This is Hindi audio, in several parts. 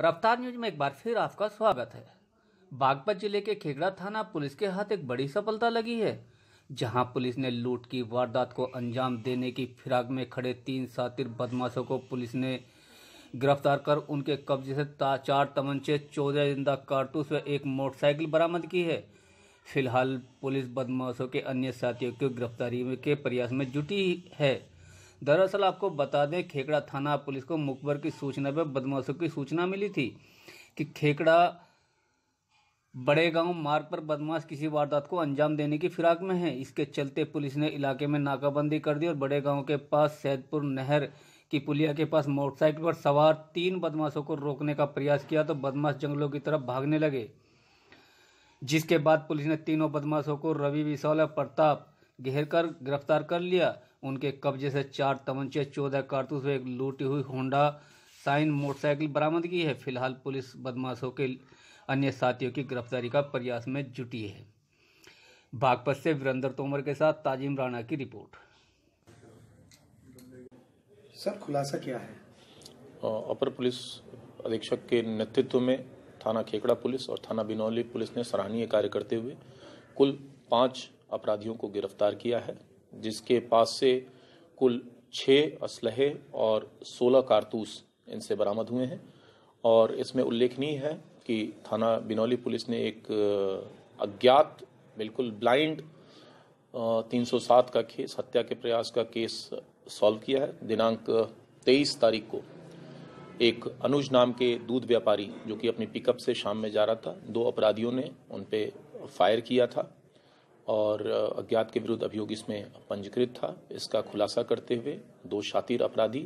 रफ्तार न्यूज में एक बार फिर आपका स्वागत है बागपत जिले के खेगड़ा थाना पुलिस के हाथ एक बड़ी सफलता लगी है जहां पुलिस ने लूट की वारदात को अंजाम देने की फिराक में खड़े तीन सातिर बदमाशों को पुलिस ने गिरफ्तार कर उनके कब्जे से चार तमंचे चौदह जिंदा कारतूस व एक मोटरसाइकिल बरामद की है फिलहाल पुलिस बदमाशों के अन्य साथियों की गिरफ्तारी के प्रयास में जुटी है दरअसल आपको बता दें खेकड़ा थाना पुलिस को मुखबर की सूचना पर बदमाशों की सूचना मिली थी कि खेकड़ा बड़े गांव मार्ग पर बदमाश किसी वारदात को अंजाम देने की फिराक में है इसके चलते पुलिस ने इलाके में नाकाबंदी कर दी और बड़े गांव के पास सैदपुर नहर की पुलिया के पास मोटरसाइकिल पर सवार तीन बदमाशों को रोकने का प्रयास किया तो बदमाश जंगलों की तरफ भागने लगे जिसके बाद पुलिस ने तीनों बदमाशों को रवि विशाल और प्रताप घेर कर गिरफ्तार कर लिया उनके कब्जे से चार तमंचे चौदह कारतूस व एक लूटी हुई होंडा साइन मोटरसाइकिल बरामद की है फिलहाल पुलिस बदमाशों के अन्य साथियों की गिरफ्तारी का प्रयास में जुटी है बागपत से वीरेंद्र तोमर के साथ ताजिम राणा की रिपोर्ट सर खुलासा क्या है अपर पुलिस अधीक्षक के नेतृत्व में थाना खेकड़ा पुलिस और थाना बिनौली पुलिस ने सराहनीय कार्य करते हुए कुल पांच अपराधियों को गिरफ्तार किया है जिसके पास से कुल छः असलहे और सोलह कारतूस इनसे बरामद हुए हैं और इसमें उल्लेखनीय है कि थाना बिनौली पुलिस ने एक अज्ञात बिल्कुल ब्लाइंड 307 का केस हत्या के प्रयास का केस सॉल्व किया है दिनांक 23 तारीख को एक अनुज नाम के दूध व्यापारी जो कि अपनी पिकअप से शाम में जा रहा था दो अपराधियों ने उन पर फायर किया था और अज्ञात के विरुद्ध अभियोग इसमें पंजीकृत था इसका खुलासा करते हुए दो शातिर अपराधी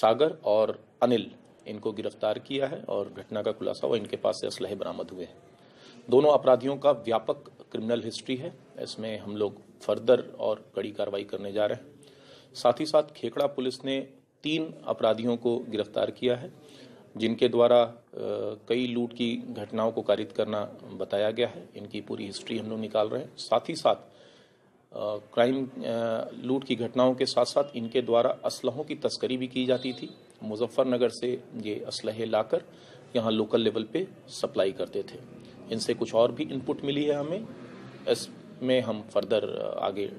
सागर और अनिल इनको गिरफ्तार किया है और घटना का खुलासा हुआ इनके पास से असलहे बरामद हुए हैं दोनों अपराधियों का व्यापक क्रिमिनल हिस्ट्री है इसमें हम लोग फर्दर और कड़ी कार्रवाई करने जा रहे हैं साथ ही साथ खेकड़ा पुलिस ने तीन अपराधियों को गिरफ्तार किया है जिनके द्वारा कई लूट की घटनाओं को कारित करना बताया गया है इनकी पूरी हिस्ट्री हम लोग निकाल रहे हैं साथ ही साथ क्राइम लूट की घटनाओं के साथ साथ इनके द्वारा असलहों की तस्करी भी की जाती थी मुजफ्फरनगर से ये असलहे लाकर यहाँ लोकल लेवल पे सप्लाई करते थे इनसे कुछ और भी इनपुट मिली है हमें इसमें हम फर्दर आगे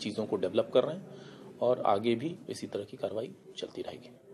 चीज़ों को डेवलप कर रहे हैं और आगे भी इसी तरह की कार्रवाई चलती रहेगी